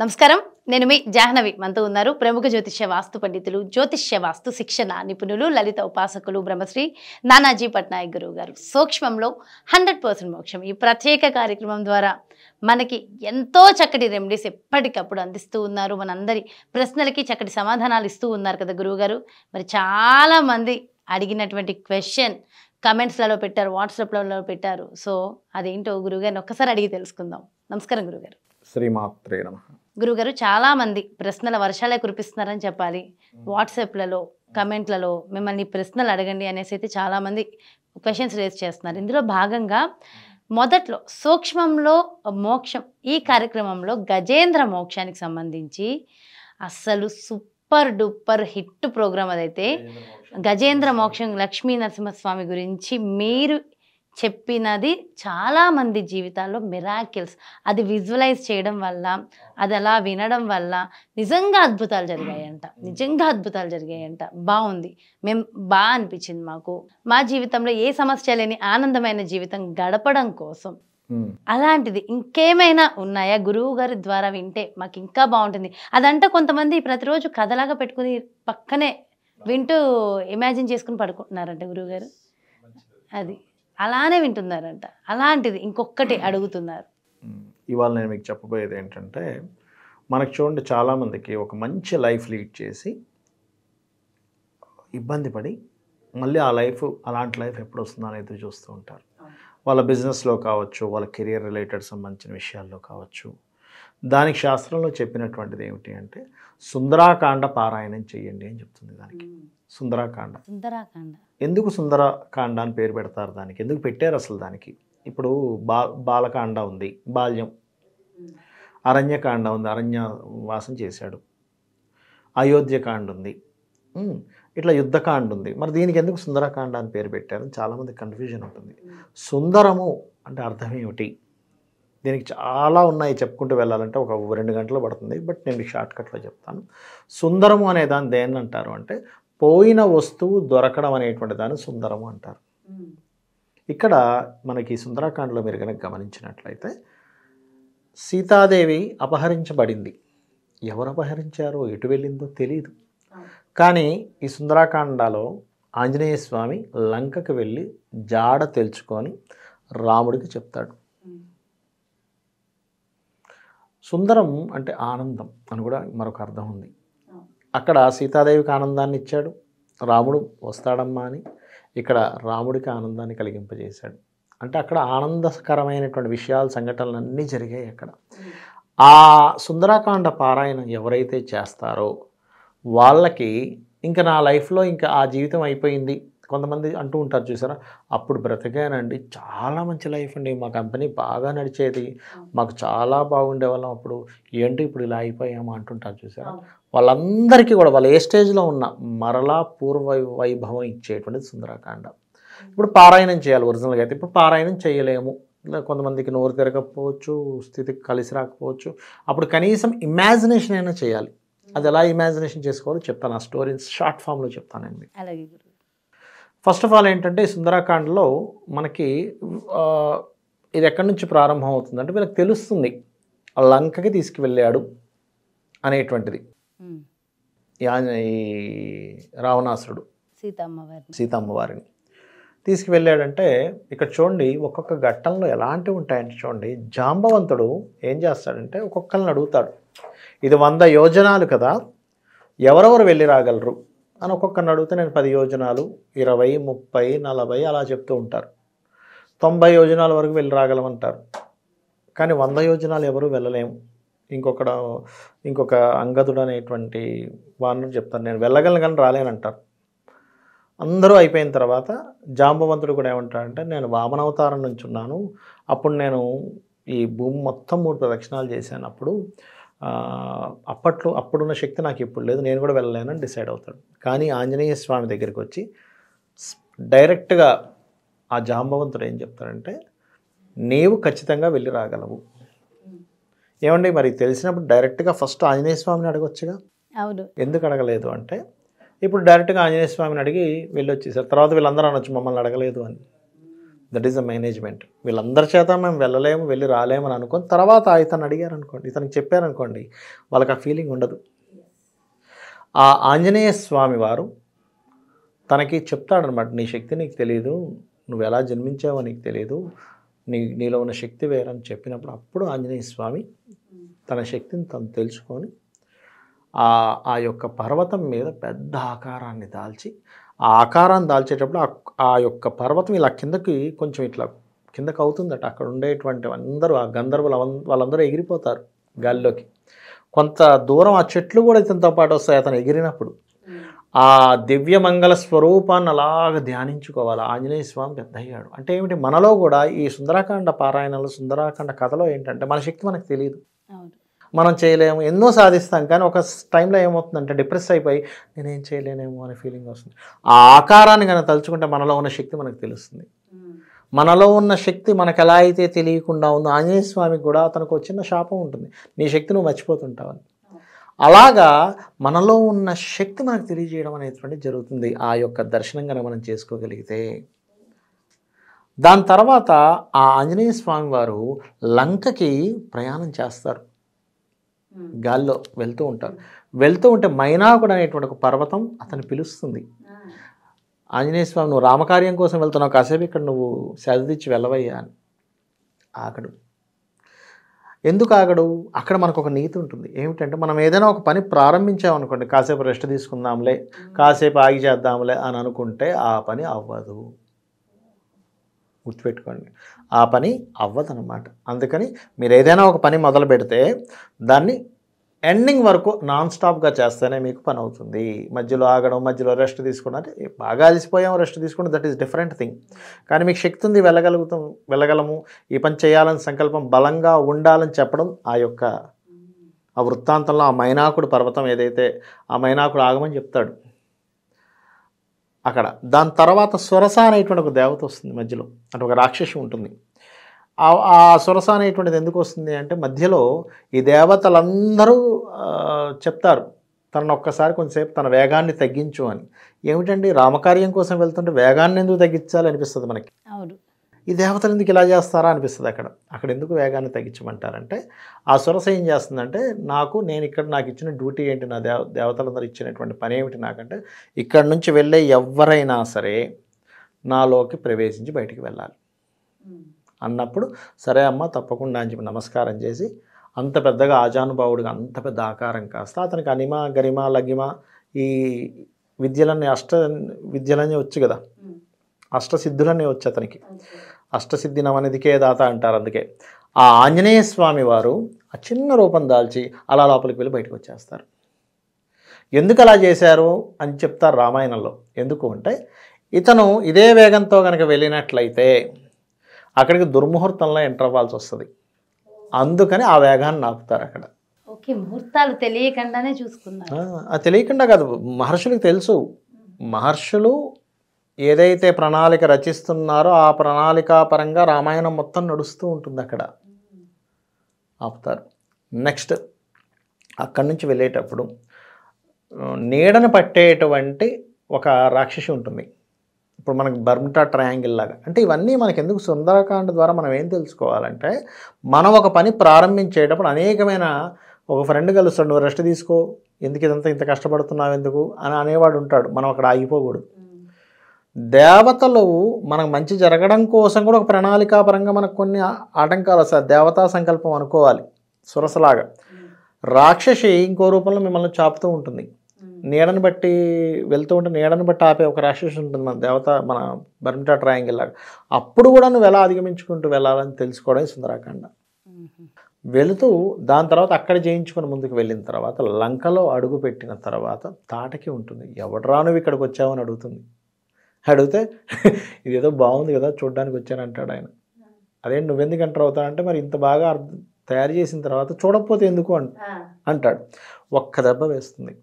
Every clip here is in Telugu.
నమస్కారం నేను మీ జాహ్నవి మనతో ఉన్నారు ప్రముఖ జ్యోతిష్య వాస్తు పండితులు జ్యోతిష్య వాస్తు శిక్షణ నిపుణులు లలిత ఉపాసకులు బ్రహ్మశ్రీ నానాజీ పట్నాయక్ గురువు గారు సూక్ష్మంలో హండ్రెడ్ పర్సెంట్ మోక్షం ఈ ప్రత్యేక కార్యక్రమం ద్వారా మనకి ఎంతో చక్కటి రెమెడీస్ ఎప్పటికప్పుడు అందిస్తూ ఉన్నారు మనందరి ప్రశ్నలకి చక్కటి సమాధానాలు ఇస్తూ ఉన్నారు కదా గురువుగారు మరి చాలామంది అడిగినటువంటి క్వశ్చన్ కమెంట్స్లలో పెట్టారు వాట్సాప్లలో పెట్టారు సో అదేంటో గురువుగారిని ఒక్కసారి అడిగి తెలుసుకుందాం నమస్కారం గురుగారు శ్రీమాత్రే నమ గురుగారు చాలామంది ప్రశ్నల వర్షాలే కురిపిస్తున్నారని చెప్పాలి వాట్సాప్లలో కమెంట్లలో మిమ్మల్ని ప్రశ్నలు అడగండి అనేసి అయితే చాలామంది క్వశ్చన్స్ రేస్ చేస్తున్నారు ఇందులో భాగంగా మొదట్లో సూక్ష్మంలో మోక్షం ఈ కార్యక్రమంలో గజేంద్ర మోక్షానికి సంబంధించి అస్సలు సూపర్ డూపర్ హిట్ ప్రోగ్రామ్ అదైతే గజేంద్ర మోక్షం లక్ష్మీ నరసింహస్వామి గురించి మీరు చెప్పినది చాలామంది జీవితాల్లో మిరాకిల్స్ అది విజువలైజ్ చేయడం వల్ల అది అలా వినడం వల్ల నిజంగా అద్భుతాలు జరిగాయంట నిజంగా అద్భుతాలు జరిగాయంట బాగుంది మేము బాగా అనిపించింది మాకు మా జీవితంలో ఏ సమస్య లేని ఆనందమైన జీవితం గడపడం కోసం అలాంటిది ఇంకేమైనా ఉన్నాయా గురువు గారి ద్వారా వింటే మాకు ఇంకా బాగుంటుంది అదంటే కొంతమంది ప్రతిరోజు కథలాగా పెట్టుకుని పక్కనే వింటూ ఇమాజిన్ చేసుకుని పడుకుంటున్నారంట గురువుగారు అది అలానే వింటున్నారంట అలాంటిది ఇంకొకటి అడుగుతున్నారు ఇవాళ నేను మీకు చెప్పబోయేది ఏంటంటే మనకు చూడండి చాలామందికి ఒక మంచి లైఫ్ లీడ్ చేసి ఇబ్బంది పడి మళ్ళీ ఆ లైఫ్ అలాంటి లైఫ్ ఎప్పుడు వస్తుందని ఎదురు చూస్తూ ఉంటారు వాళ్ళ బిజినెస్లో కావచ్చు వాళ్ళ కెరియర్ రిలేటెడ్ సంబంధించిన విషయాల్లో కావచ్చు దానికి శాస్త్రంలో చెప్పినటువంటిది ఏమిటి అంటే సుందరాకాండ పారాయణం చేయండి అని చెప్తుంది దానికి సుందరాకాండ సుందరాకాండ ఎందుకు సుందరాకాండ అని పేరు పెడతారు దానికి ఎందుకు పెట్టారు అసలు దానికి ఇప్పుడు బా బాలకాండ ఉంది బాల్యం అరణ్యకాండ ఉంది అరణ్య వాసం చేశాడు అయోధ్యకాండ ఉంది ఇట్లా యుద్ధకాండ ఉంది మరి దీనికి ఎందుకు సుందరకాండ అని పేరు పెట్టారని చాలామంది కన్ఫ్యూజన్ ఉంటుంది సుందరము అంటే అర్థం ఏమిటి దీనికి చాలా ఉన్నాయి చెప్పుకుంటూ వెళ్ళాలంటే ఒక రెండు గంటలు పడుతుంది బట్ నేను మీకు షార్ట్కట్లో చెప్తాను సుందరము అనే దాన్ని దేని అంటారు అంటే పోయిన వస్తువు దొరకడం అనేటువంటి దాన్ని సుందరము అంటారు ఇక్కడ మనకి సుందరాకాండలో మీరు కనుక గమనించినట్లయితే సీతాదేవి అపహరించబడింది ఎవరు అపహరించారో ఎటు వెళ్ళిందో తెలియదు కానీ ఈ సుందరాకాండలో ఆంజనేయ స్వామి లంకకు వెళ్ళి జాడ తెలుసుకొని రాముడికి చెప్తాడు సుందరం అంటే ఆనందం అని కూడా మరొక అర్థం ఉంది అక్కడ సీతాదేవికి ఆనందాన్ని ఇచ్చాడు రాముడు వస్తాడమ్మా అని ఇక్కడ రాముడికి ఆనందాన్ని కలిగింపజేశాడు అంటే అక్కడ ఆనందకరమైనటువంటి విషయాలు సంఘటనలన్నీ జరిగాయి అక్కడ ఆ సుందరాకాండ పారాయణం ఎవరైతే చేస్తారో వాళ్ళకి ఇంకా నా లైఫ్లో ఇంకా ఆ జీవితం అయిపోయింది కొంతమంది అంటూ ఉంటారు చూసారా అప్పుడు బ్రతకానండి చాలా మంచి లైఫ్ అండి మా కంపెనీ బాగా నడిచేది మాకు చాలా బాగుండే వాళ్ళం అప్పుడు ఏంటి ఇప్పుడు ఇలా అయిపోయామా అంటుంటారు చూసారా వాళ్ళందరికీ కూడా వాళ్ళు ఏ స్టేజ్లో ఉన్న మరలా పూర్వ వైభవం ఇచ్చేటువంటిది సుందరకాండ ఇప్పుడు పారాయణం చేయాలి ఒరిజినల్గా అయితే ఇప్పుడు పారాయణం చేయలేము కొంతమందికి నోరు తిరగకపోవచ్చు స్థితికి కలిసి రాకపోవచ్చు అప్పుడు కనీసం ఇమాజినేషన్ అయినా చేయాలి అది ఎలా ఇమాజినేషన్ చేసుకోవాలో చెప్తాను ఆ స్టోరీ షార్ట్ ఫామ్లో చెప్తానండి అలాగే ఫస్ట్ ఆఫ్ ఆల్ ఏంటంటే సుందరాకాండలో మనకి ఇది ఎక్కడి నుంచి ప్రారంభం అవుతుంది అంటే వీళ్ళకి తెలుస్తుంది లంకకి తీసుకువెళ్ళాడు అనేటువంటిది ఈ రావణాసురుడు సీతమ్మవారి సీతమ్మవారిని తీసుకువెళ్ళాడంటే ఇక్కడ చూడండి ఒక్కొక్క ఘట్టంలో ఎలాంటివి ఉంటాయంటే చూడండి జాంబవంతుడు ఏం చేస్తాడంటే ఒక్కొక్కరిని అడుగుతాడు ఇది వంద యోజనాలు కదా ఎవరెవరు వెళ్ళి రాగలరు అని ఒక్కొక్కరిని అడిగితే నేను పది యోజనాలు ఇరవై ముప్పై నలభై అలా చెప్తూ ఉంటారు తొంభై యోజనాల వరకు వెళ్ళి రాగలమంటారు కానీ వంద యోజనాలు ఎవరు వెళ్ళలేము ఇంకొక ఇంకొక అంగదుడు అనేటువంటి వాను చెప్తాను నేను వెళ్ళగలను కానీ రాలేనంటారు అందరూ అయిపోయిన తర్వాత జాంబవంతుడు కూడా ఏమంటాడంటే నేను వామనవతారం నుంచి ఉన్నాను అప్పుడు నేను ఈ భూమి మొత్తం మూడు ప్రదక్షిణాలు చేశాను అప్పుడు అప్పట్లో అప్పుడున్న శక్తి నాకు ఇప్పుడు లేదు నేను కూడా వెళ్ళలేనని డిసైడ్ అవుతాడు కానీ ఆంజనేయ స్వామి దగ్గరికి వచ్చి డైరెక్ట్గా ఆ జాంబవంతుడు ఏం చెప్తాడంటే నీవు ఖచ్చితంగా వెళ్ళి రాగలవు ఏమండి మరి తెలిసినప్పుడు డైరెక్ట్గా ఫస్ట్ ఆంజనేయ స్వామిని అడగొచ్చుగా అవును ఎందుకు అడగలేదు అంటే ఇప్పుడు డైరెక్ట్గా ఆంజనేయ స్వామిని అడిగి వెళ్ళి వచ్చేసారు తర్వాత వీళ్ళందరూ అనొచ్చు మమ్మల్ని అడగలేదు అని దట్ ఈస్ అ మేనేజ్మెంట్ వీళ్ళందరి చేత మేము వెళ్ళలేము వెళ్ళి రాలేమని అనుకోని తర్వాత ఇతను అడిగారు అనుకోండి ఇతనికి చెప్పారనుకోండి వాళ్ళకి ఆ ఫీలింగ్ ఉండదు ఆ ఆంజనేయ స్వామి వారు తనకి చెప్తాడనమాట నీ శక్తి నీకు తెలియదు నువ్వు ఎలా జన్మించావో నీకు తెలియదు నీ నీలో ఉన్న శక్తి వేరని చెప్పినప్పుడు అప్పుడు ఆంజనేయ స్వామి తన శక్తిని తను తెలుసుకొని ఆ యొక్క పర్వతం మీద పెద్ద ఆకారాన్ని దాల్చి ఆ ఆకారాన్ని దాల్చేటప్పుడు ఆ యొక్క పర్వతం ఇలా కిందకి కొంచెం ఇట్లా కిందకు అవుతుందట అక్కడ ఉండేటువంటి అందరూ ఆ గంధర్వులు వాళ్ళందరూ ఎగిరిపోతారు గాల్లోకి కొంత దూరం ఆ చెట్లు కూడా ఇతనితో పాటు వస్తాయి అతను ఎగిరినప్పుడు ఆ దివ్యమంగళ స్వరూపాన్ని అలాగ ధ్యానించుకోవాలి ఆంజనేయ స్వామి పెద్దయ్యాడు అంటే ఏమిటి మనలో కూడా ఈ సుందరాకాండ పారాయణలు సుందరాకాండ కథలో ఏంటంటే మన శక్తి మనకు తెలియదు మనం చేయలేము ఎన్నో సాధిస్తాం కానీ ఒక టైంలో ఏమవుతుందంటే డిప్రెస్ అయిపోయి నేనేం చేయలేనేమో అనే ఫీలింగ్ వస్తుంది ఆ ఆకారాన్ని కనుక తలుచుకుంటే మనలో ఉన్న శక్తి మనకు తెలుస్తుంది మనలో ఉన్న శక్తి మనకు ఎలా అయితే తెలియకుండా ఉందో ఆంజనేయ స్వామికి కూడా అతనికి వచ్చిన శాపం ఉంటుంది నీ శక్తి నువ్వు మర్చిపోతుంటావని అలాగా మనలో ఉన్న శక్తి మనకు తెలియజేయడం అనేటువంటి జరుగుతుంది ఆ యొక్క దర్శనం కనుక మనం చేసుకోగలిగితే దాని తర్వాత ఆ ఆంజనేయ స్వామి వారు లంకకి ప్రయాణం చేస్తారు గాల్లో వెళ్తూ ఉంటారు వెళ్తూ ఉంటే మైనాకుడు అనేటువంటి ఒక పర్వతం అతను పిలుస్తుంది ఆంజనేయ స్వామి నువ్వు రామకార్యం కోసం వెళ్తున్నావు కాసేపు ఇక్కడ నువ్వు సరిదిచ్చి వెళ్ళవయ్యా అని ఆకడు ఎందుకు ఆగడు అక్కడ మనకు ఒక నీతి ఉంటుంది ఏమిటంటే మనం ఏదైనా ఒక పని ప్రారంభించామనుకోండి కాసేపు రెస్ట్ తీసుకుందాంలే కాసేపు ఆగి చేద్దాంలే అని అనుకుంటే ఆ పని అవ్వదు గుర్తుపెట్టుకోండి ఆ పని అవ్వదనమాట అందుకని మీరు ఏదైనా ఒక పని మొదలు పెడితే దాన్ని ఎండింగ్ వరకు నాన్ స్టాప్గా చేస్తేనే మీకు పని అవుతుంది మధ్యలో ఆగడం మధ్యలో రెస్ట్ తీసుకోవడం అంటే బాగా అలసిపోయాం రెస్ట్ తీసుకోవడం దట్ ఈస్ డిఫరెంట్ థింగ్ కానీ మీకు శక్తి ఉంది వెళ్ళగలుగుతాం వెళ్ళగలము ఈ పని చేయాలని సంకల్పం బలంగా ఉండాలని చెప్పడం ఆ యొక్క ఆ వృత్తాంతంలో ఆ మైనాకుడు పర్వతం ఏదైతే ఆ మైనాకుడు ఆగమని చెప్తాడు అక్కడ దాని తర్వాత సురస అనేటువంటి ఒక దేవత వస్తుంది మధ్యలో అంటే ఒక రాక్షసి ఉంటుంది ఆ సురస అనేటువంటిది ఎందుకు వస్తుంది అంటే మధ్యలో ఈ దేవతలందరూ చెప్తారు తనను ఒక్కసారి కొంచెంసేపు తన వేగాన్ని తగ్గించు అని ఏమిటండి రామకార్యం కోసం వెళ్తుంటే వేగాన్ని ఎందుకు తగ్గించాలి అనిపిస్తుంది మనకి అవును ఈ దేవతలు ఎందుకు ఇలా చేస్తారా అనిపిస్తుంది అక్కడ అక్కడ ఎందుకు వేగాన్ని తగ్గించమంటారంటే ఆ సురస ఏం చేస్తుందంటే నాకు నేను ఇక్కడ నాకు ఇచ్చిన డ్యూటీ ఏంటి నా దేవ దేవతలందరూ ఇచ్చినటువంటి పని ఏమిటి నాకంటే ఇక్కడ నుంచి వెళ్ళే ఎవరైనా సరే నాలోకి ప్రవేశించి బయటికి వెళ్ళాలి అన్నప్పుడు సరే అమ్మ తప్పకుండా అని చెప్పి నమస్కారం చేసి అంత పెద్దగా ఆజానుభావుడిగా అంత పెద్ద ఆకారం కాస్త అతనికి అనిమ గరిమ లగిమ ఈ విద్యలన్నీ అష్ట విద్యలన్నీ వచ్చు కదా అష్టసిద్ధులన్నీ వచ్చు అతనికి అష్టసిద్ధి నవనిధికే దాత అంటారు అందుకే ఆ ఆంజనేయ స్వామి వారు ఆ చిన్న రూపం దాల్చి అలా లోపలికి వెళ్ళి బయటకు వచ్చేస్తారు ఎందుకు అలా చేశారు అని చెప్తారు రామాయణంలో ఎందుకు అంటే ఇతను ఇదే వేగంతో కనుక వెళ్ళినట్లయితే అక్కడికి దుర్ముహూర్తంలో ఎంటర్ అవ్వాల్సి వస్తుంది అందుకని ఆ వేగాన్ని నాపుతారు అక్కడ ఓకే ముహూర్తాలు తెలియకుండానే చూసుకున్నారు తెలియకుండా కాదు మహర్షులకు తెలుసు మహర్షులు ఏదైతే ప్రణాళిక రచిస్తున్నారో ఆ ప్రణాళిక పరంగా రామాయణం మొత్తం నడుస్తూ ఉంటుంది అక్కడ ఆపుతారు నెక్స్ట్ అక్కడి నుంచి వెళ్ళేటప్పుడు నీడను పట్టేటువంటి ఒక రాక్షసి ఉంటుంది ఇప్పుడు మనకు బర్మిటా ట్రయాంగిల్ లాగా అంటే ఇవన్నీ మనకి ఎందుకు సుందరకాండ ద్వారా మనం ఏం తెలుసుకోవాలంటే మనం ఒక పని ప్రారంభించేటప్పుడు అనేకమైన ఒక ఫ్రెండ్ కలుస్తాడు నువ్వు రెస్ట్ తీసుకో ఎందుకు ఇదంతా ఇంత కష్టపడుతున్నావు ఎందుకు అని అనేవాడు ఉంటాడు మనం అక్కడ ఆగిపోకూడదు దేవతలు మనకు మంచి జరగడం కోసం కూడా ఒక ప్రణాళికాపరంగా మనకు కొన్ని ఆటంకాలు వస్తాయి దేవతా సంకల్పం అనుకోవాలి సురసలాగా hmm. రాక్షసి ఇంకో రూపంలో మిమ్మల్ని చాపుతూ ఉంటుంది hmm. నీడను బట్టి వెళ్తూ ఉంటే నీడను బట్టి ఆపే ఒక రాక్షసి ఉంటుంది మన దేవత మన బర్మిటా ట్రయాంగిల్ లాగా అప్పుడు కూడా నువ్వు ఎలా అధిగమించుకుంటూ వెళ్ళాలని తెలుసుకోవడం సుందరాఖండ hmm. వెళుతూ దాని తర్వాత అక్కడ జయించుకుని ముందుకు వెళ్ళిన తర్వాత లంకలో అడుగు పెట్టిన తర్వాత తాటకి ఉంటుంది ఎవడరా నువ్వు ఇక్కడికి వచ్చావని అడుగుతుంది అడిగితే ఇది ఏదో బాగుంది కదా చూడడానికి వచ్చాను అంటాడు ఆయన అదే నువ్వెందుకు ఎంటర్ అవుతానంటే మరి ఇంత బాగా తయారు చేసిన తర్వాత చూడకపోతే ఎందుకు అంట అంటాడు ఒక్క దెబ్బ వేస్తుంది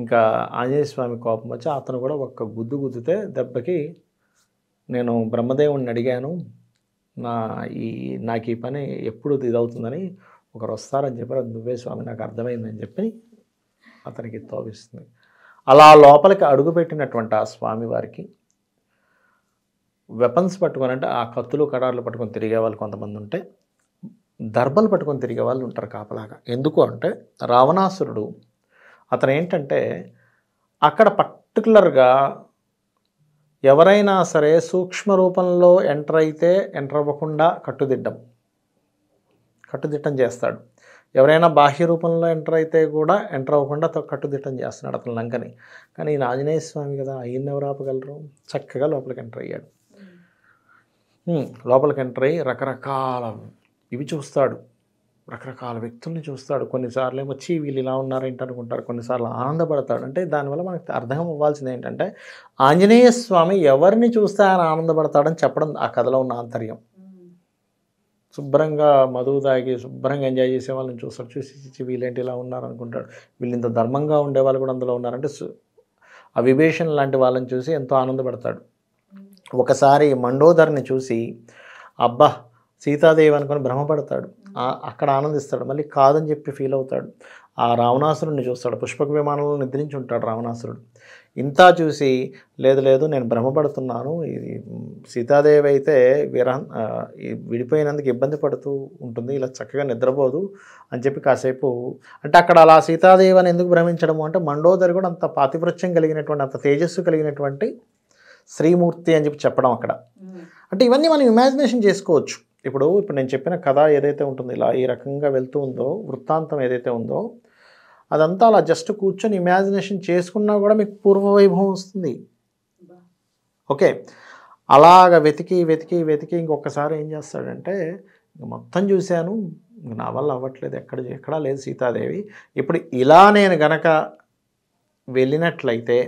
ఇంకా ఆంజనేయ స్వామి కోపం వచ్చి అతను కూడా ఒక్క గుద్దు గుద్దితే దెబ్బకి నేను బ్రహ్మదేవుణ్ణి అడిగాను నా ఈ నాకు ఈ పని ఎప్పుడు ఇదవుతుందని ఒకరు వస్తారని చెప్పారు నువ్వే స్వామి నాకు అర్థమైందని చెప్పి అతనికి తోపిస్తుంది అలా లోపలికి అడుగుపెట్టినటువంటి ఆ స్వామివారికి వెపన్స్ పట్టుకొని అంటే ఆ కత్తులు కడార్లు పట్టుకొని తిరిగే వాళ్ళు కొంతమంది ఉంటే దర్బలు పట్టుకొని తిరిగే వాళ్ళు ఉంటారు కాపలాగా ఎందుకు అంటే రావణాసురుడు అతను ఏంటంటే అక్కడ పర్టికులర్గా ఎవరైనా సరే సూక్ష్మ రూపంలో ఎంటర్ అయితే ఎంటర్ అవ్వకుండా కట్టుదిట్టం కట్టుదిట్టం చేస్తాడు ఎవరైనా బాహ్య రూపంలో ఎంటర్ అయితే కూడా ఎంటర్ అవ్వకుండా కట్టుదిట్టం చేస్తున్నాడు అతను లంకని కానీ ఈయన ఆంజనేయ స్వామి కదా ఆయన్ని ఎవరు ఆపగలరు చక్కగా లోపలికి ఎంటర్ అయ్యాడు hmm. లోపలికి ఎంటర్ అయ్యి రకరకాల ఇవి చూస్తాడు రకరకాల వ్యక్తుల్ని చూస్తాడు కొన్నిసార్లు వచ్చి వీళ్ళు ఇలా ఉన్నారేంటి అనుకుంటారు కొన్నిసార్లు ఆనందపడతాడు అంటే దానివల్ల మనకు అర్థం అవ్వాల్సింది ఏంటంటే ఆంజనేయ స్వామి ఎవరిని చూస్తే ఆయన ఆనందపడతాడని చెప్పడం ఆ కథలో ఉన్న ఆంతర్యం శుభ్రంగా మధువు తాగి శుభ్రంగా ఎంజాయ్ చేసే వాళ్ళని చూస్తారు చూసి వీళ్ళేంటి ఇలా ఉన్నారనుకుంటాడు వీళ్ళు ఇంత ధర్మంగా ఉండేవాళ్ళు కూడా అందులో ఉన్నారంటే ఆ విభేషన్ లాంటి వాళ్ళని చూసి ఎంతో ఆనందపడతాడు ఒకసారి మండోదర్ని చూసి అబ్బా సీతాదేవి అనుకొని భ్రమపడతాడు అక్కడ ఆనందిస్తాడు మళ్ళీ కాదని చెప్పి ఫీల్ అవుతాడు ఆ రావణాసురుడిని చూస్తాడు పుష్పక విమానంలో నిద్రించి ఉంటాడు రావణాసురుడు ఇంత చూసి లేదు లేదు నేను భ్రమపడుతున్నాను ఇది సీతాదేవి అయితే విరహ విడిపోయినందుకు ఇబ్బంది పడుతూ ఉంటుంది ఇలా చక్కగా నిద్రపోదు అని చెప్పి కాసేపు అంటే అక్కడ అలా సీతాదేవి అని ఎందుకు భ్రమించడము అంటే మండోదరి కూడా అంత పాతివృత్యం కలిగినటువంటి అంత తేజస్సు కలిగినటువంటి శ్రీమూర్తి అని చెప్పి చెప్పడం అక్కడ అంటే ఇవన్నీ మనం ఇమాజినేషన్ చేసుకోవచ్చు ఇప్పుడు ఇప్పుడు నేను చెప్పిన కథ ఏదైతే ఉంటుందో ఇలా ఈ రకంగా వెళ్తూ ఉందో వృత్తాంతం ఏదైతే ఉందో అదంతా అలా జస్ట్ కూర్చొని ఇమాజినేషన్ చేసుకున్నా కూడా మీకు పూర్వవైభవం వస్తుంది ఓకే అలాగ వెతికి వెతికి వెతికి ఇంకొకసారి ఏం చేస్తాడంటే మొత్తం చూశాను నా వల్ల అవ్వట్లేదు ఎక్కడ ఎక్కడా లేదు సీతాదేవి ఇప్పుడు ఇలా నేను గనక వెళ్ళినట్లయితే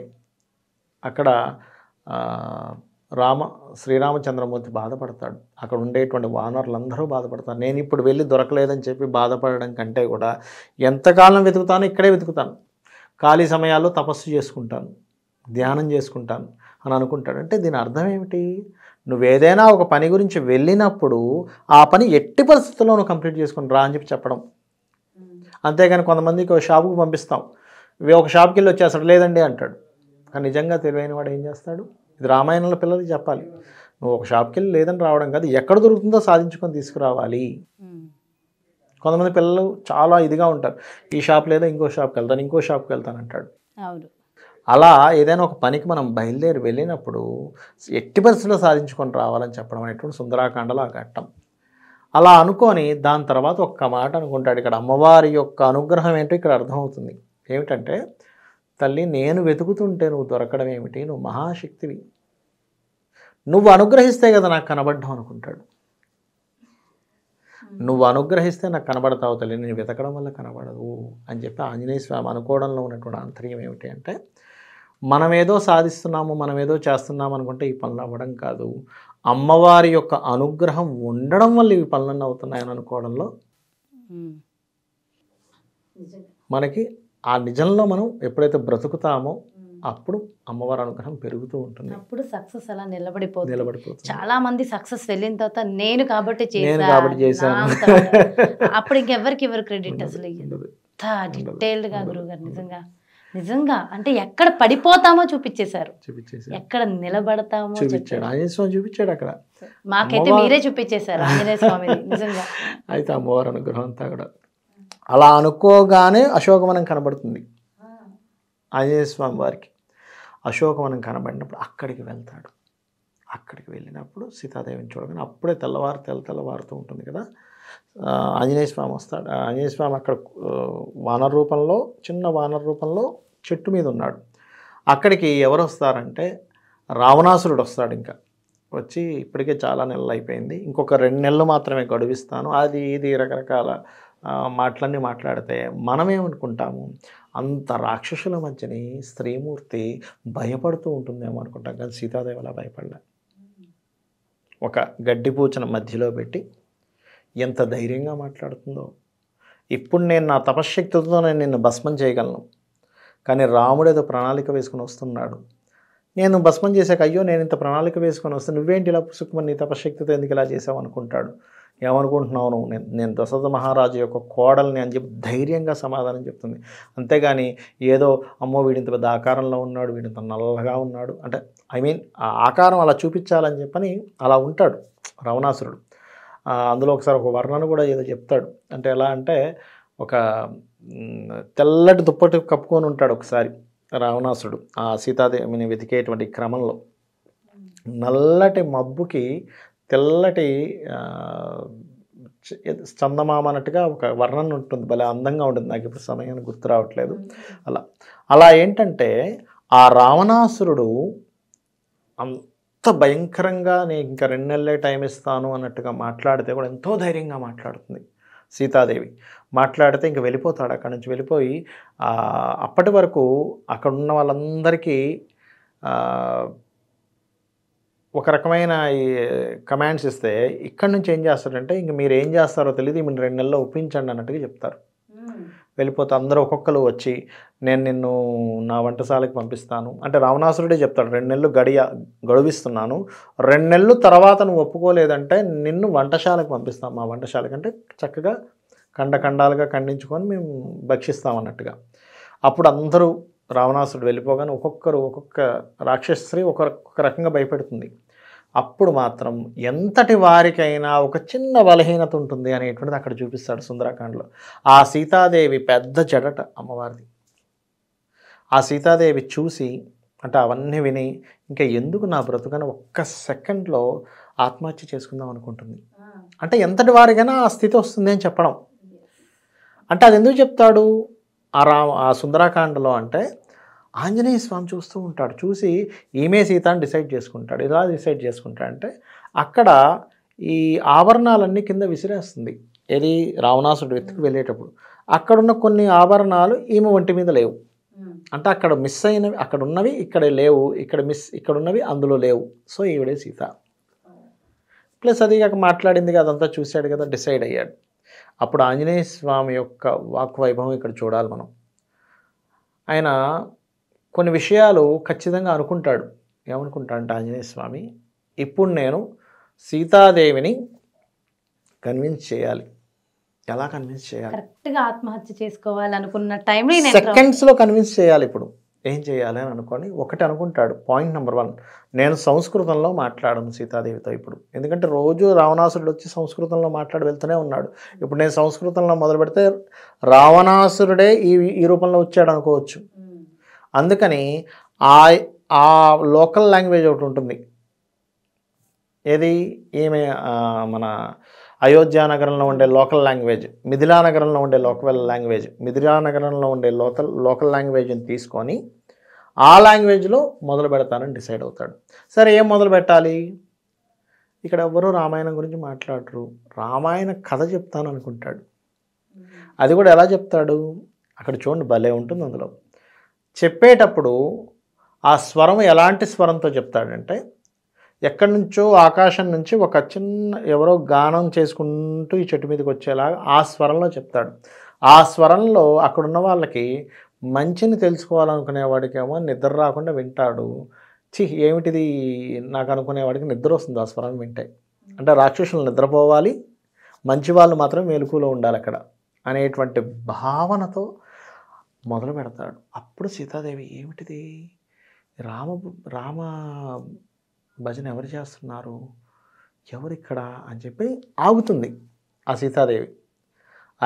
అక్కడ రామ శ్రీరామచంద్రమూర్తి బాధపడతాడు అక్కడ ఉండేటువంటి వానరులందరూ బాధపడతారు నేను ఇప్పుడు వెళ్ళి దొరకలేదని చెప్పి బాధపడడం కంటే కూడా ఎంతకాలం వెతుకుతానో ఇక్కడే వెతుకుతాను ఖాళీ సమయాల్లో తపస్సు చేసుకుంటాను ధ్యానం చేసుకుంటాను అని అనుకుంటాడు అంటే దీని అర్థం ఏమిటి నువ్వేదైనా ఒక పని గురించి వెళ్ళినప్పుడు ఆ పని ఎట్టి పరిస్థితుల్లోనూ కంప్లీట్ చేసుకుని రా అని చెప్పి చెప్పడం అంతేగాని కొంతమందికి ఒక షాపుకు పంపిస్తాం ఒక షాప్కి వెళ్ళి వచ్చేస్తాడు లేదండి అంటాడు కానీ నిజంగా తెలివైన వాడు ఏం చేస్తాడు ఇది రామాయణంలో పిల్లలకి చెప్పాలి నువ్వు ఒక షాప్కి వెళ్ళి లేదని రావడం కాదు ఎక్కడ దొరుకుతుందో సాధించుకొని తీసుకురావాలి కొంతమంది పిల్లలు చాలా ఇదిగా ఉంటారు ఈ షాప్ లేదా ఇంకో షాప్కి వెళ్తాను ఇంకో షాప్కి వెళ్తాను అంటాడు అలా ఏదైనా ఒక పనికి మనం బయలుదేరి వెళ్ళినప్పుడు ఎట్టి పరిస్థితుల్లో సాధించుకొని రావాలని చెప్పడం అనేటువంటి సుందరాకాండలో ఆ ఘట్టం అలా అనుకొని దాని తర్వాత ఒక్క మాట అనుకుంటాడు ఇక్కడ అమ్మవారి యొక్క అనుగ్రహం ఏంటో ఇక్కడ అర్థమవుతుంది ఏమిటంటే తల్లి నేను వెతుకుతుంటే నువ్వు దొరకడం ఏమిటి నువ్వు మహాశక్తివి నువ్వు అనుగ్రహిస్తే కదా నాకు కనబడ్డావు అనుకుంటాడు నువ్వు అనుగ్రహిస్తే నాకు కనబడతావు తల్లి నేను వెతకడం వల్ల కనబడదు అని చెప్పి ఆంజనేయ స్వామి అనుకోవడంలో ఉన్నటువంటి ఆంతర్యం ఏమిటి అంటే మనం ఏదో సాధిస్తున్నాము మనం ఏదో చేస్తున్నాము అనుకుంటే ఈ పనులు అవ్వడం కాదు అమ్మవారి యొక్క అనుగ్రహం ఉండడం వల్ల ఇవి పనులన్నీ అవుతున్నాయని అనుకోవడంలో మనకి ఆ నిజంలో మనం ఎప్పుడైతే బ్రతుకుతామో అప్పుడు అమ్మవారి అనుగ్రహం పెరుగుతూ ఉంటుంది అప్పుడు సక్సెస్ అలా నిలబడిపోతుంది నిలబడిపోతుంది చాలా మంది సక్సెస్ వెళ్ళిన తర్వాత నేను కాబట్టి చేశాను కాబట్టి చేశాను అప్పుడు ఇంకెవరికి ఎవరు క్రెడిట్ అసలు ఎంత డీటెయిల్డ్గా గురువుగారు నిజంగా నిజంగా అంటే ఎక్కడ పడిపోతామో చూపించేశారు ఎక్కడ నిలబడతామో చూపించాడు ఆంజనేయ స్వామి చూపించాడు అక్కడ మాకైతే మీరే చూపించేశారు ఆంజనేయ స్వామి నిజంగా అయితే అమ్మవారి అనుగ్రహం అంతా కూడా అలా అనుకోగానే అశోకవనం కనబడుతుంది ఆంజనేయ స్వామి వారికి అశోకవనం కనబడినప్పుడు అక్కడికి వెళ్తాడు అక్కడికి వెళ్ళినప్పుడు సీతాదేవిని చూడగానే అప్పుడే తెల్లవారు తెల్ల తెల్లవారుతూ ఉంటుంది కదా ఆంజనేయ స్వామి వస్తాడు ఆంజనేయ స్వామి అక్కడ వానర రూపంలో చిన్న వానర రూపంలో చెట్టు మీద ఉన్నాడు అక్కడికి ఎవరు వస్తారంటే రావణాసురుడు వస్తాడు ఇంకా వచ్చి ఇప్పటికే చాలా నెలలు అయిపోయింది ఇంకొక రెండు నెలలు మాత్రమే గడువిస్తాను అది ఇది రకరకాల మాటలన్నీ మాట్లాడితే మనమేమనుకుంటాము అంత రాక్షసుల మధ్యని స్త్రీమూర్తి భయపడుతూ ఉంటుందేమో అనుకుంటాం కానీ సీతాదేవి అలా భయపడలే ఒక గడ్డిపూచన మధ్యలో పెట్టి ఎంత ధైర్యంగా మాట్లాడుతుందో ఇప్పుడు నేను నా తపశ్శక్తితో నేను నిన్ను భస్మం చేయగలను కానీ రాముడు ఏదో ప్రణాళిక వేసుకుని వస్తున్నాడు నేను భస్మం చేశాక అయ్యో నేను ఇంత ప్రణాళిక వేసుకొని వస్తాను నువ్వేంటి ఇలా పుసుకుమని నీ తపశక్తితో ఎందుకు ఇలా చేసావు అనుకుంటాడు ఏమనుకుంటున్నావు నువ్వు నేను నేను దశరథ మహారాజు యొక్క కోడల్ని అని చెప్పి ధైర్యంగా సమాధానం చెప్తుంది అంతేగాని ఏదో అమ్మో వీడింత పెద్ద ఆకారంలో ఉన్నాడు వీడింత నల్లగా ఉన్నాడు అంటే ఐ మీన్ ఆ ఆకారం అలా చూపించాలని చెప్పని అలా ఉంటాడు రావణాసురుడు అందులో ఒకసారి ఒక వర్ణన కూడా ఏదో చెప్తాడు అంటే ఎలా అంటే ఒక తెల్లటి దుప్పటి కప్పుకొని ఉంటాడు ఒకసారి రావణాసుడు ఆ సీతాదేవిని వెతికేటువంటి క్రమంలో నల్లటి మబ్బుకి తెల్లటి చందమామ అన్నట్టుగా ఒక వర్ణన ఉంటుంది భలే అందంగా ఉంటుంది నాకు ఇప్పుడు సమయం గుర్తు రావట్లేదు అలా అలా ఏంటంటే ఆ రావణాసురుడు అంత భయంకరంగా నేను ఇంకా రెండు నెలలే టైం ఇస్తాను అన్నట్టుగా మాట్లాడితే కూడా ఎంతో ధైర్యంగా మాట్లాడుతుంది సీతాదేవి మాట్లాడితే ఇంక వెళ్ళిపోతాడు అక్కడి నుంచి వెళ్ళిపోయి అప్పటి వరకు అక్కడ ఉన్న వాళ్ళందరికీ ఒక రకమైన ఈ కమాండ్స్ ఇస్తే ఇక్కడ నుంచి ఏం చేస్తారంటే ఇంక మీరు ఏం చేస్తారో తెలియదు ఈమెను రెండు నెలల్లో ఒప్పించండి అన్నట్టుగా చెప్తారు వెళ్ళిపోతే అందరూ ఒక్కొక్కరు వచ్చి నేను నిన్ను నా వంటశాలకి పంపిస్తాను అంటే రావణాసురుడే చెప్తాడు రెండు నెలలు గడియ గడువిస్తున్నాను రెండు నెలలు తర్వాత నువ్వు ఒప్పుకోలేదంటే నిన్ను వంటశాలకు పంపిస్తాను మా వంటశాలకు అంటే చక్కగా ఖండఖండాలుగా ఖండించుకొని మేము భక్షిస్తాం అన్నట్టుగా అప్పుడు అందరూ రావణాసురుడు వెళ్ళిపోగానే ఒక్కొక్కరు ఒక్కొక్క రాక్షస్త్రీ ఒక రకంగా భయపెడుతుంది అప్పుడు మాత్రం ఎంతటి వారికైనా ఒక చిన్న బలహీనత ఉంటుంది అనేటువంటిది అక్కడ చూపిస్తాడు సుందరాకాండలో ఆ సీతాదేవి పెద్ద జడట అమ్మవారిది ఆ సీతాదేవి చూసి అంటే అవన్నీ విని ఇంకా ఎందుకు నా బ్రతుకని ఒక్క సెకండ్లో ఆత్మహత్య చేసుకుందాం అనుకుంటుంది అంటే ఎంతటి వారికైనా ఆ స్థితి వస్తుంది అని చెప్పడం అంటే అది ఎందుకు చెప్తాడు ఆ రామ ఆ సుందరాకాండలో అంటే ఆంజనేయ స్వామి చూస్తూ ఉంటాడు చూసి ఈమె సీత అని డిసైడ్ చేసుకుంటాడు ఎలా డిసైడ్ చేసుకుంటాడంటే అక్కడ ఈ ఆభరణాలన్నీ కింద విసిరేస్తుంది ఏది రావణాసుడు ఎత్తుకు వెళ్ళేటప్పుడు అక్కడున్న కొన్ని ఆభరణాలు ఈమె ఒంటి మీద లేవు అంటే అక్కడ మిస్ అయినవి అక్కడ ఉన్నవి ఇక్కడ లేవు ఇక్కడ మిస్ ఇక్కడ ఉన్నవి అందులో లేవు సో ఈవిడే సీత ప్లస్ అది కాక మాట్లాడింది కదా అదంతా చూశాడు కదా డిసైడ్ అయ్యాడు అప్పుడు ఆంజనేయ స్వామి యొక్క వాక్ వైభవం ఇక్కడ చూడాలి మనం ఆయన కొన్ని విషయాలు ఖచ్చితంగా అనుకుంటాడు ఏమనుకుంటాడంటే ఆంజనేయ స్వామి ఇప్పుడు నేను సీతాదేవిని కన్విన్స్ చేయాలి ఎలా కన్విన్స్ చేయాలి కరెక్ట్గా ఆత్మహత్య చేసుకోవాలనుకున్న టైంలో సెకండ్స్లో కన్విన్స్ చేయాలి ఇప్పుడు ఏం చేయాలి అని అనుకోని ఒకటి అనుకుంటాడు పాయింట్ నెంబర్ వన్ నేను సంస్కృతంలో మాట్లాడను సీతాదేవితో ఇప్పుడు ఎందుకంటే రోజు రావణాసురుడు వచ్చి సంస్కృతంలో మాట్లాడి వెళ్తూనే ఉన్నాడు ఇప్పుడు నేను సంస్కృతంలో మొదలు పెడితే రావణాసురుడే ఈ ఈ రూపంలో వచ్చాడు అనుకోవచ్చు అందుకని ఆ ఆ లోకల్ లాంగ్వేజ్ ఒకటి ఉంటుంది ఏది ఈమె మన అయోధ్య నగరంలో ఉండే లోకల్ లాంగ్వేజ్ మిథిలా నగరంలో ఉండే లోకల్ లాంగ్వేజ్ మిథిలా నగరంలో ఉండే లోకల్ లోకల్ లాంగ్వేజ్ని తీసుకొని ఆ లాంగ్వేజ్లో మొదలు పెడతానని డిసైడ్ అవుతాడు సరే ఏం మొదలు పెట్టాలి ఇక్కడ ఎవ్వరూ రామాయణం గురించి మాట్లాడరు రామాయణ కథ చెప్తాను అనుకుంటాడు అది కూడా ఎలా చెప్తాడు అక్కడ చూడండి భలే ఉంటుంది అందులో చెప్పేటప్పుడు ఆ స్వరం ఎలాంటి స్వరంతో చెప్తాడంటే ఎక్కడి నుంచో ఆకాశం నుంచి ఒక చిన్న ఎవరో గానం చేసుకుంటూ ఈ చెట్టు మీదకి వచ్చేలాగా ఆ స్వరంలో చెప్తాడు ఆ స్వరంలో అక్కడున్న వాళ్ళకి మంచిని తెలుసుకోవాలనుకునేవాడికేమో నిద్ర రాకుండా వింటాడు చి ఏమిటిది నాకు అనుకునేవాడికి నిద్ర వస్తుంది ఆ స్వరం వింటే అంటే రాక్షసులు నిద్రపోవాలి మంచి వాళ్ళు మాత్రం మేలుకూలో ఉండాలి అక్కడ అనేటువంటి భావనతో మొదలు పెడతాడు అప్పుడు సీతాదేవి ఏమిటిది రామ రామ భజన ఎవరు చేస్తున్నారు ఎవరిక్కడ అని చెప్పి ఆగుతుంది ఆ సీతాదేవి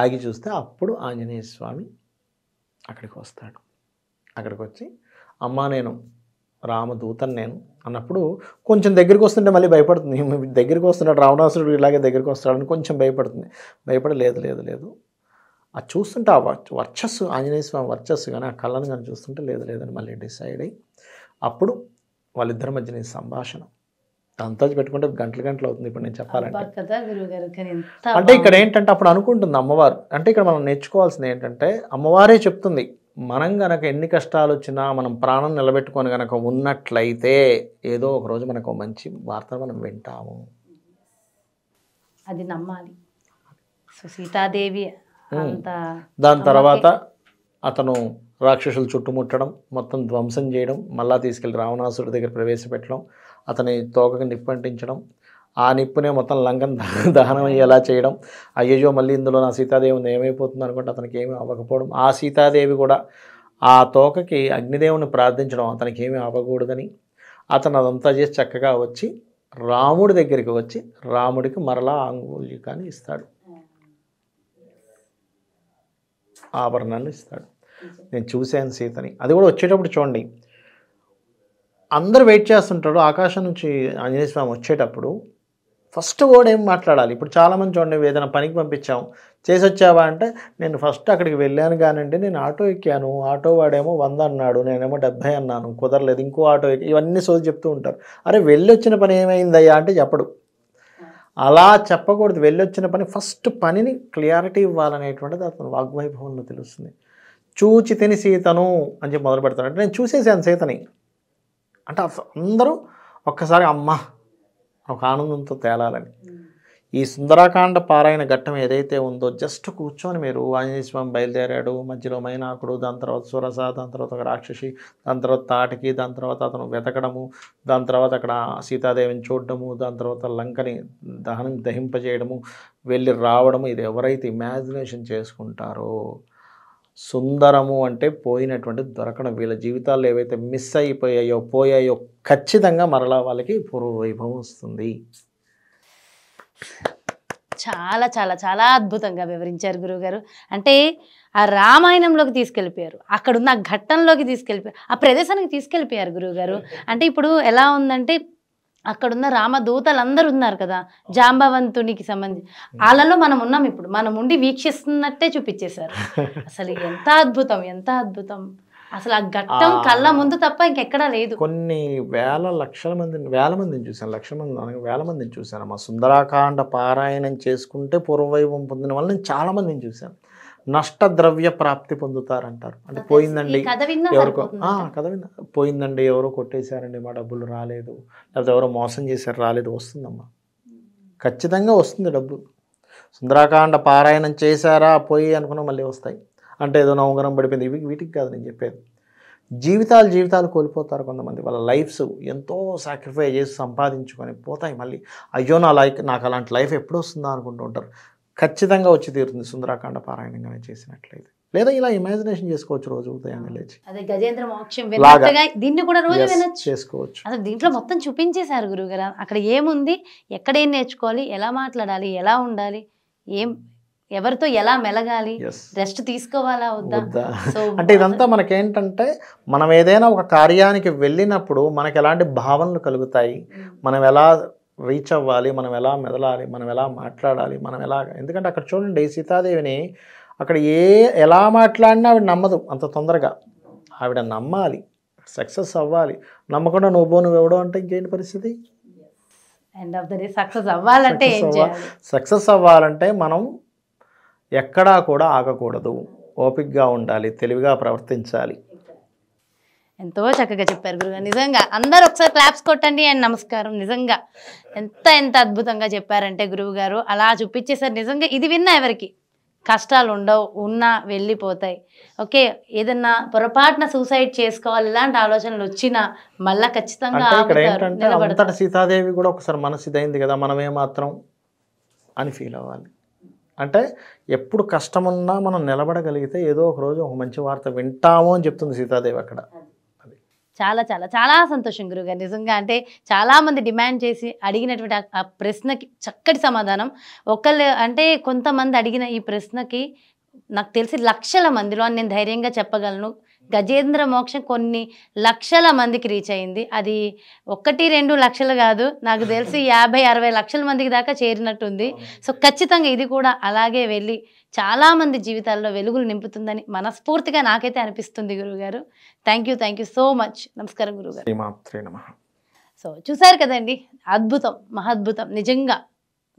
ఆగి చూస్తే అప్పుడు ఆంజనేయ స్వామి అక్కడికి వస్తాడు అక్కడికి వచ్చి అమ్మా నేను రామదూతను నేను అన్నప్పుడు కొంచెం దగ్గరికి వస్తుంటే మళ్ళీ భయపడుతుంది దగ్గరికి వస్తున్నాడు రావణాసురుడు ఇలాగే దగ్గరికి వస్తాడని కొంచెం భయపడుతుంది భయపడలేదు లేదు లేదు అది చూస్తుంటే ఆ వర్చస్సు ఆంజనేయ స్వామి వర్చస్సు కానీ ఆ కళ్ళను కానీ చూస్తుంటే లేదు లేదని మళ్ళీ డిసైడ్ అయ్యి అప్పుడు వాళ్ళిద్దరి మధ్య సంభాషణ అంతా పెట్టుకుంటే గంటలు గంటలు అవుతుంది ఇప్పుడు నేను చెప్పాలంటే అంటే ఇక్కడ ఏంటంటే అప్పుడు అనుకుంటుంది అమ్మవారు అంటే ఇక్కడ మనం నేర్చుకోవాల్సింది ఏంటంటే అమ్మవారే చెప్తుంది మనం గనక ఎన్ని కష్టాలు వచ్చినా మనం ప్రాణం నిలబెట్టుకొని గనక ఉన్నట్లయితే ఏదో ఒక రోజు మనకు మంచి వార్తలు మనం వింటాము అది నమ్మాలి సో సీతాదేవి దాని తర్వాత అతను రాక్షసులు చుట్టుముట్టడం మొత్తం ధ్వంసం చేయడం మళ్ళా తీసుకెళ్లి రావణాసుడి దగ్గర ప్రవేశపెట్టడం అతని తోకకు నిప్పంటించడం ఆ నిప్పునే మొత్తం లంగం దహనం అయ్యేలా చేయడం అయ్యో మళ్ళీ ఇందులో నా సీతాదేవి ఏమైపోతుంది అనుకుంటే అతనికి ఏమీ అవ్వకపోవడం ఆ సీతాదేవి కూడా ఆ తోకకి అగ్నిదేవుని ప్రార్థించడం అతనికి ఏమీ అవ్వకూడదని అతను అదంతా చేసి చక్కగా వచ్చి రాముడి దగ్గరికి వచ్చి రాముడికి మరలా ఆంగుల్యకాన్ని ఇస్తాడు ఆభరణాలు ఇస్తాడు నేను చూశాను సీతని అది కూడా వచ్చేటప్పుడు చూడండి అందరు వెయిట్ చేస్తుంటాడు ఆకాశం నుంచి ఆంజనేయ స్వామి వచ్చేటప్పుడు ఫస్ట్ కూడా ఏం మాట్లాడాలి ఇప్పుడు చాలామంది చూడండి ఏదైనా పనికి పంపించాం చేసి వచ్చావా అంటే నేను ఫస్ట్ అక్కడికి వెళ్ళాను కానండి నేను ఆటో ఎక్కాను ఆటో వాడేమో వంద అన్నాడు నేనేమో డెబ్బై అన్నాను కుదరలేదు ఇంకో ఆటో ఎక్కి ఇవన్నీ సోది చెప్తూ ఉంటారు అరే వెళ్ళి వచ్చిన పని ఏమైందయ్యా అంటే చెప్పడు అలా చెప్పకూడదు వెళ్ళొచ్చిన పని ఫస్ట్ పనిని క్లియారిటీ ఇవ్వాలనేటువంటిది అతను వాగ్వైభవంలో తెలుస్తుంది చూచి తిని సీతను అని చెప్పి మొదలు పెడతాడు అంటే నేను చూసేసాను సీతని అంటే అందరూ ఒక్కసారి అమ్మ ఒక ఆనందంతో తేలాలని ఈ సుందరాకాండ పారాయణ ఘట్టం ఏదైతే ఉందో జస్ట్ కూర్చొని మీరు ఆంజనేయ స్వామి బయలుదేరాడు మధ్యలో మైనాకుడు దాని తర్వాత సురస దాని తర్వాత ఒక రాక్షసి దాని తర్వాత తాటికి దాని తర్వాత అతను వెతకడము దాని తర్వాత అక్కడ సీతాదేవిని చూడడము దాని తర్వాత లంకని దహనం దహింపజేయడము వెళ్ళి రావడము ఇది ఎవరైతే ఇమాజినేషన్ చేసుకుంటారో సుందరము అంటే పోయినటువంటి దొరకడం వీళ్ళ జీవితాల్లో ఏవైతే మిస్ అయిపోయాయో పోయాయో ఖచ్చితంగా మరలా వాళ్ళకి వైభవం వస్తుంది చాలా చాలా చాలా అద్భుతంగా వివరించారు గురువుగారు అంటే ఆ రామాయణంలోకి తీసుకెళ్ళిపోయారు అక్కడున్న ఆ ఘట్టంలోకి తీసుకెళ్ళిపోయారు ఆ ప్రదేశానికి తీసుకెళ్ళిపోయారు గురువుగారు అంటే ఇప్పుడు ఎలా ఉందంటే అక్కడున్న రామదూతలు అందరు ఉన్నారు కదా జాంబవంతునికి సంబంధించి వాళ్ళలో మనం ఉన్నాం ఇప్పుడు మనం ఉండి వీక్షిస్తున్నట్టే చూపించేశారు అసలు ఎంత అద్భుతం ఎంత అద్భుతం అసలు ఆ ఘట్టం కళ్ళ ముందు తప్ప ఇంకెక్కడా లేదు కొన్ని వేల లక్షల మందిని వేల మందిని చూశాను లక్షల మంది వేల మందిని చూశాను మా సుందరాకాండ పారాయణం చేసుకుంటే పూర్వవైభవం పొందిన వాళ్ళని నేను చాలా మందిని చూశాను నష్ట ద్రవ్య ప్రాప్తి పొందుతారంటారు అంటే పోయిందండి ఎవరికో కథ విన్నా పోయిందండి ఎవరో కొట్టేశారండి మా డబ్బులు రాలేదు లేకపోతే ఎవరో మోసం చేశారు రాలేదు వస్తుందమ్మా ఖచ్చితంగా వస్తుంది డబ్బు సుందరాకాండ పారాయణం చేశారా పోయి అనుకున్నా మళ్ళీ వస్తాయి అంటే ఏదో నా ఉంగరం పడిపోయింది ఇవి వీటికి కాదు నేను చెప్పేది జీవితాలు జీవితాలు కోల్పోతారు కొంతమంది వాళ్ళ లైఫ్స్ ఎంతో సాక్రిఫై చేసి సంపాదించుకొని పోతాయి మళ్ళీ అయ్యో నా లైఫ్ నాకు అలాంటి లైఫ్ ఎప్పుడు వస్తుందా అనుకుంటూ ఉంటారు ఖచ్చితంగా వచ్చి తీరుతుంది సుందరాకాండ పారాయణంగానే చేసినట్లయితే లేదా ఇలా ఇమాజినేషన్ చేసుకోవచ్చు రోజు ఉదయం లేచి అదే గజేంద్ర మోక్షం దీన్ని కూడా రోజు వినొచ్చు చేసుకోవచ్చు అసలు దీంట్లో మొత్తం చూపించేశారు గారు అక్కడ ఏముంది ఎక్కడ ఏం నేర్చుకోవాలి ఎలా మాట్లాడాలి ఎలా ఉండాలి ఏం ఎవరితో ఎలా మెలగాలి రెస్ట్ తీసుకోవాలా వద్దా అంటే ఇదంతా మనకేంటంటే మనం ఏదైనా ఒక కార్యానికి వెళ్ళినప్పుడు మనకు ఎలాంటి భావనలు కలుగుతాయి hmm. మనం ఎలా రీచ్ అవ్వాలి మనం ఎలా మెదలాలి మనం ఎలా మాట్లాడాలి మనం ఎలా ఎందుకంటే అక్కడ చూడండి సీతాదేవిని అక్కడ ఏ ఎలా మాట్లాడినా ఆవిడ నమ్మదు అంత తొందరగా ఆవిడ నమ్మాలి సక్సెస్ అవ్వాలి నమ్మకుండా నువ్వు నువ్వు ఎవడో అంటే ఇంకేంటి పరిస్థితి సక్సెస్ అవ్వాలంటే సక్సెస్ అవ్వాలంటే మనం ఎక్కడా కూడా ఆగకూడదు ఓపిక్గా ఉండాలి తెలివిగా ప్రవర్తించాలి ఎంతో చక్కగా చెప్పారు గురుగారు నిజంగా అందరు ఒకసారి క్లాప్స్ కొట్టండి అండ్ నమస్కారం నిజంగా ఎంత ఎంత అద్భుతంగా చెప్పారంటే గురువుగారు అలా చూపించేసారు నిజంగా ఇది విన్నా ఎవరికి కష్టాలు ఉండవు ఉన్నా వెళ్ళిపోతాయి ఓకే ఏదన్నా పొరపాటున సూసైడ్ చేసుకోవాలి ఇలాంటి ఆలోచనలు వచ్చినా మళ్ళా ఖచ్చితంగా అంతటా సీతాదేవి కూడా ఒకసారి మనసు ఇదైంది కదా మనం ఏమాత్రం అని ఫీల్ అవ్వాలి అంటే ఎప్పుడు కష్టమున్నా మనం నిలబడగలిగితే ఏదో ఒక రోజు ఒక మంచి వార్త వింటాము అని చెప్తుంది సీతాదేవి అక్కడ చాలా చాలా చాలా సంతోషం గురుగారు నిజంగా అంటే చాలామంది డిమాండ్ చేసి అడిగినటువంటి ఆ ప్రశ్నకి చక్కటి సమాధానం ఒకళ్ళు అంటే కొంతమంది అడిగిన ఈ ప్రశ్నకి నాకు తెలిసి లక్షల మందిలో అని నేను ధైర్యంగా చెప్పగలను గజేంద్ర మోక్షం కొన్ని లక్షల మందికి రీచ్ అయింది అది ఒకటి రెండు లక్షలు కాదు నాకు తెలిసి యాభై అరవై లక్షల మందికి దాకా చేరినట్టుంది సో ఖచ్చితంగా ఇది కూడా అలాగే వెళ్ళి చాలామంది జీవితాల్లో వెలుగులు నింపుతుందని మనస్ఫూర్తిగా నాకైతే అనిపిస్తుంది గురువుగారు thank you thank you so much నమస్కారం గురువుగారు సో చూసారు కదండి అద్భుతం మహాద్భుతం నిజంగా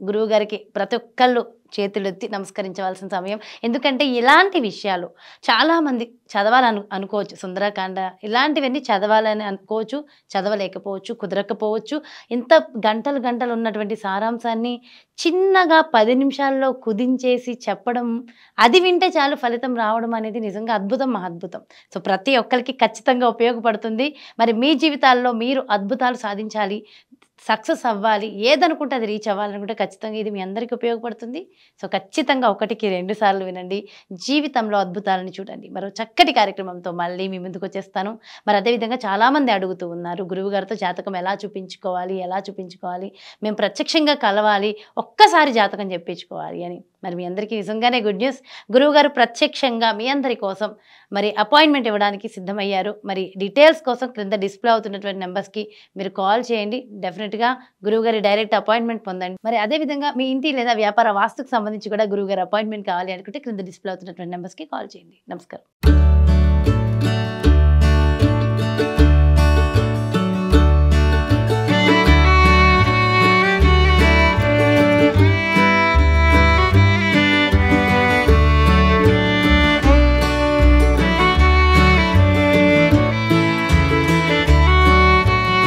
గురువుగారికి ప్రతి ఒక్కళ్ళు చేతులెత్తి నమస్కరించవలసిన సమయం ఎందుకంటే ఇలాంటి విషయాలు చాలామంది చదవాలను అనుకోవచ్చు సుందరకాండ ఇలాంటివన్నీ చదవాలని అనుకోవచ్చు చదవలేకపోవచ్చు కుదరకపోవచ్చు ఇంత గంటలు గంటలు ఉన్నటువంటి సారాంశాన్ని చిన్నగా పది నిమిషాల్లో కుదించేసి చెప్పడం అది వింటే చాలు ఫలితం రావడం అనేది నిజంగా అద్భుతం మహద్భుతం సో ప్రతి ఒక్కరికి ఖచ్చితంగా ఉపయోగపడుతుంది మరి మీ జీవితాల్లో మీరు అద్భుతాలు సాధించాలి సక్సెస్ అవ్వాలి ఏదనుకుంటే అది రీచ్ అవ్వాలనుకుంటే ఖచ్చితంగా ఇది మీ అందరికీ ఉపయోగపడుతుంది సో ఖచ్చితంగా ఒకటికి రెండు సార్లు వినండి జీవితంలో అద్భుతాలను చూడండి మరో చక్కటి కార్యక్రమంతో మళ్ళీ మీ ముందుకు వచ్చేస్తాను మరి అదేవిధంగా చాలామంది అడుగుతూ ఉన్నారు గురువుగారితో జాతకం ఎలా చూపించుకోవాలి ఎలా చూపించుకోవాలి మేము ప్రత్యక్షంగా కలవాలి ఒక్కసారి జాతకం చెప్పించుకోవాలి అని మరి మీ అందరికీ నిజంగానే గుడ్ న్యూస్ గురువుగారు ప్రత్యక్షంగా మీ అందరి కోసం మరి అపాయింట్మెంట్ ఇవ్వడానికి సిద్ధమయ్యారు మరి డీటెయిల్స్ కోసం క్రింద డిస్ప్లే అవుతున్నటువంటి నెంబర్స్కి మీరు కాల్ చేయండి డెఫినెట్గా గురువుగారి డైరెక్ట్ అపాయింట్మెంట్ పొందండి మరి అదేవిధంగా మీ ఇంటి లేదా వ్యాపార వాస్తుకు సంబంధించి కూడా గురువుగారి అపాయింట్మెంట్ కావాలి అనుకుంటే క్రింద డిస్ప్లే అవుతున్నటువంటి నెంబర్స్కి కాల్ చేయండి నమస్కారం